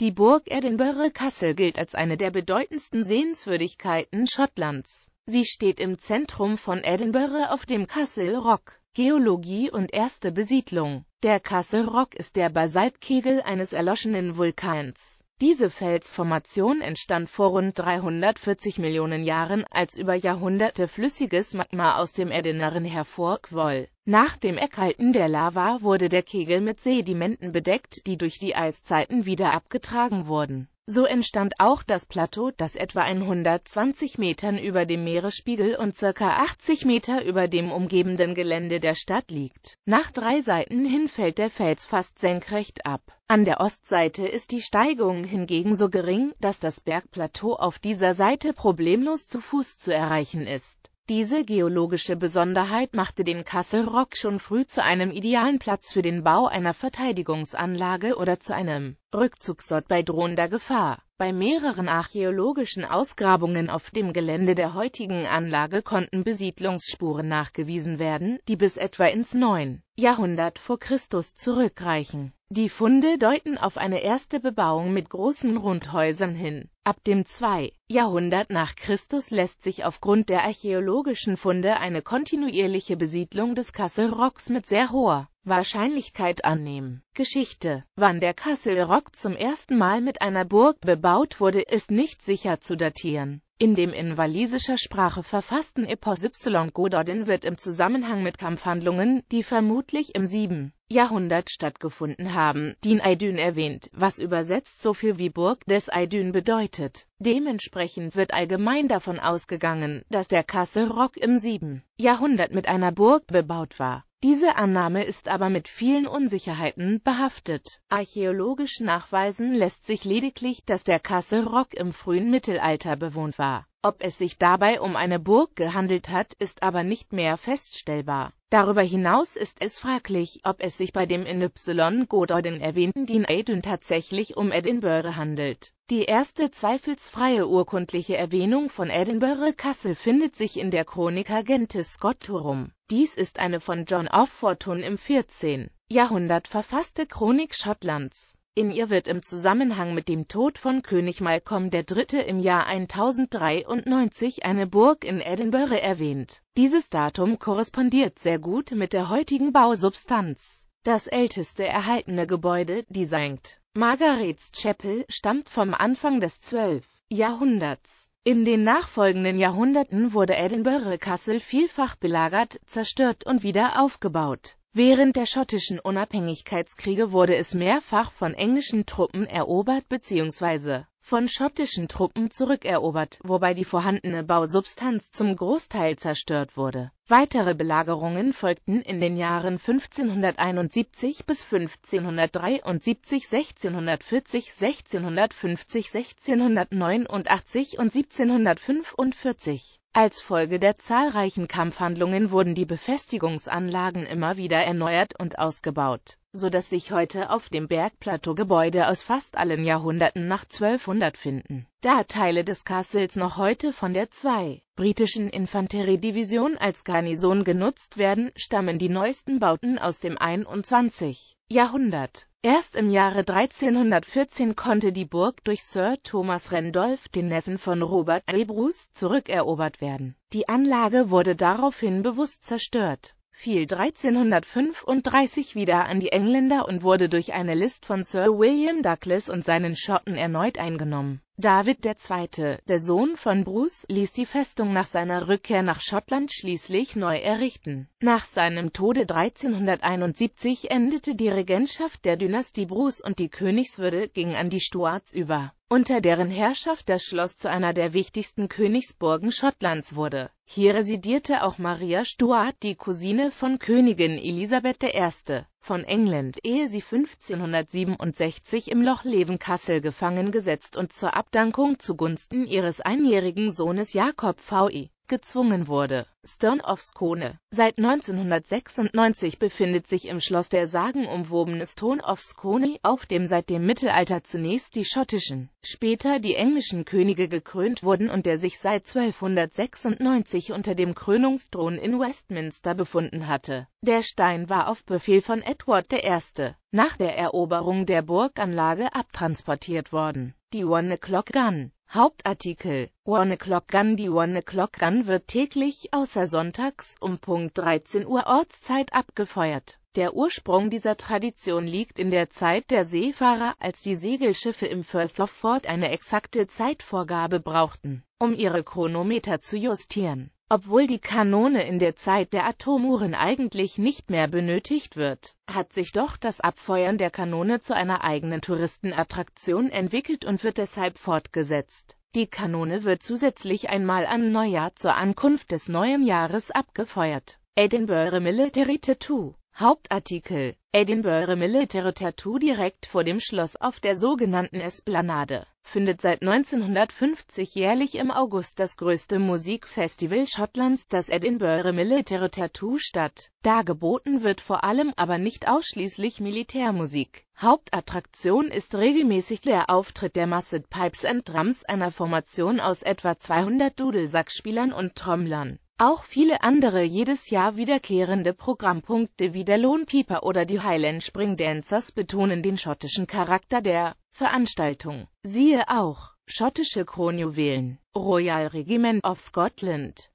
Die Burg Edinburgh Castle gilt als eine der bedeutendsten Sehenswürdigkeiten Schottlands. Sie steht im Zentrum von Edinburgh auf dem Castle Rock. Geologie und erste Besiedlung Der Castle Rock ist der Basaltkegel eines erloschenen Vulkans. Diese Felsformation entstand vor rund 340 Millionen Jahren, als über Jahrhunderte flüssiges Magma aus dem Erdinneren hervorquoll. Nach dem Erkalten der Lava wurde der Kegel mit Sedimenten bedeckt, die durch die Eiszeiten wieder abgetragen wurden so entstand auch das Plateau, das etwa 120 Metern über dem Meeresspiegel und ca. 80 Meter über dem umgebenden Gelände der Stadt liegt. Nach drei Seiten hin fällt der Fels fast senkrecht ab. An der Ostseite ist die Steigung hingegen so gering, dass das Bergplateau auf dieser Seite problemlos zu Fuß zu erreichen ist. Diese geologische Besonderheit machte den Kasselrock schon früh zu einem idealen Platz für den Bau einer Verteidigungsanlage oder zu einem Rückzugsort bei drohender Gefahr. Bei mehreren archäologischen Ausgrabungen auf dem Gelände der heutigen Anlage konnten Besiedlungsspuren nachgewiesen werden, die bis etwa ins 9. Jahrhundert vor Christus zurückreichen. Die Funde deuten auf eine erste Bebauung mit großen Rundhäusern hin. Ab dem 2. Jahrhundert nach Christus lässt sich aufgrund der archäologischen Funde eine kontinuierliche Besiedlung des Kasselrocks mit sehr hoher Wahrscheinlichkeit annehmen. Geschichte Wann der Kasselrock zum ersten Mal mit einer Burg bebaut wurde, ist nicht sicher zu datieren. In dem in walisischer Sprache verfassten Epos Y Gododin wird im Zusammenhang mit Kampfhandlungen, die vermutlich im 7. Jahrhundert stattgefunden haben, Din Aidün erwähnt, was übersetzt so viel wie Burg des Aidün bedeutet. Dementsprechend wird allgemein davon ausgegangen, dass der Kasselrock im 7. Jahrhundert mit einer Burg bebaut war. Diese Annahme ist aber mit vielen Unsicherheiten behaftet. Archäologisch nachweisen lässt sich lediglich, dass der Kassel Rock im frühen Mittelalter bewohnt war. Ob es sich dabei um eine Burg gehandelt hat, ist aber nicht mehr feststellbar. Darüber hinaus ist es fraglich, ob es sich bei dem in Y. Gododin erwähnten Dean Aedin tatsächlich um Edinburgh handelt. Die erste zweifelsfreie urkundliche Erwähnung von Edinburgh Castle findet sich in der Chroniker Gentis Scotorum. Dies ist eine von John of Fortune im 14. Jahrhundert verfasste Chronik Schottlands. In ihr wird im Zusammenhang mit dem Tod von König Malcolm III. im Jahr 1093 eine Burg in Edinburgh erwähnt. Dieses Datum korrespondiert sehr gut mit der heutigen Bausubstanz. Das älteste erhaltene Gebäude, die St. Margarets Chapel, stammt vom Anfang des 12. Jahrhunderts. In den nachfolgenden Jahrhunderten wurde Edinburgh Castle vielfach belagert, zerstört und wieder aufgebaut. Während der schottischen Unabhängigkeitskriege wurde es mehrfach von englischen Truppen erobert bzw von schottischen Truppen zurückerobert, wobei die vorhandene Bausubstanz zum Großteil zerstört wurde. Weitere Belagerungen folgten in den Jahren 1571 bis 1573, 1640, 1650, 1689 und 1745. Als Folge der zahlreichen Kampfhandlungen wurden die Befestigungsanlagen immer wieder erneuert und ausgebaut so dass sich heute auf dem Bergplateau Gebäude aus fast allen Jahrhunderten nach 1200 finden. Da Teile des Castles noch heute von der 2. britischen Infanteriedivision als Garnison genutzt werden, stammen die neuesten Bauten aus dem 21. Jahrhundert. Erst im Jahre 1314 konnte die Burg durch Sir Thomas Randolph, den Neffen von Robert A. Bruce, zurückerobert werden. Die Anlage wurde daraufhin bewusst zerstört fiel 1335 wieder an die Engländer und wurde durch eine List von Sir William Douglas und seinen Schotten erneut eingenommen David II., der Sohn von Bruce, ließ die Festung nach seiner Rückkehr nach Schottland schließlich neu errichten. Nach seinem Tode 1371 endete die Regentschaft der Dynastie Bruce und die Königswürde ging an die Stuarts über, unter deren Herrschaft das Schloss zu einer der wichtigsten Königsburgen Schottlands wurde. Hier residierte auch Maria Stuart, die Cousine von Königin Elisabeth I von England, ehe sie 1567 im Loch Levenkassel gefangen gesetzt und zur Abdankung zugunsten ihres einjährigen Sohnes Jakob VI e gezwungen wurde. Stone of Stonowskone. Seit 1996 befindet sich im Schloss der sagenumwobene Stone of Stonowskone, auf dem seit dem Mittelalter zunächst die schottischen, später die englischen Könige gekrönt wurden und der sich seit 1296 unter dem Krönungsthron in Westminster befunden hatte. Der Stein war auf Befehl von Edward I. nach der Eroberung der Burganlage abtransportiert worden. Die One O'Clock Gun Hauptartikel One O'Clock Gun Die One O'Clock Gun wird täglich außer sonntags um Punkt 13 Uhr Ortszeit abgefeuert. Der Ursprung dieser Tradition liegt in der Zeit der Seefahrer, als die Segelschiffe im Firth of Fort eine exakte Zeitvorgabe brauchten, um ihre Chronometer zu justieren. Obwohl die Kanone in der Zeit der Atomuhren eigentlich nicht mehr benötigt wird, hat sich doch das Abfeuern der Kanone zu einer eigenen Touristenattraktion entwickelt und wird deshalb fortgesetzt. Die Kanone wird zusätzlich einmal an Neujahr zur Ankunft des neuen Jahres abgefeuert. Edinburgh Military Tattoo Hauptartikel Edinburgh Military Tattoo direkt vor dem Schloss auf der sogenannten Esplanade findet seit 1950 jährlich im August das größte Musikfestival Schottlands, das Edinburgh Military Tattoo statt. Dargeboten wird vor allem, aber nicht ausschließlich Militärmusik. Hauptattraktion ist regelmäßig der Auftritt der Massed Pipes and Drums, einer Formation aus etwa 200 Dudelsackspielern und Trommlern. Auch viele andere jedes Jahr wiederkehrende Programmpunkte wie der Lone Peeper oder die Highland Spring Dancers betonen den schottischen Charakter der Veranstaltung. Siehe auch Schottische Kronjuwelen Royal Regiment of Scotland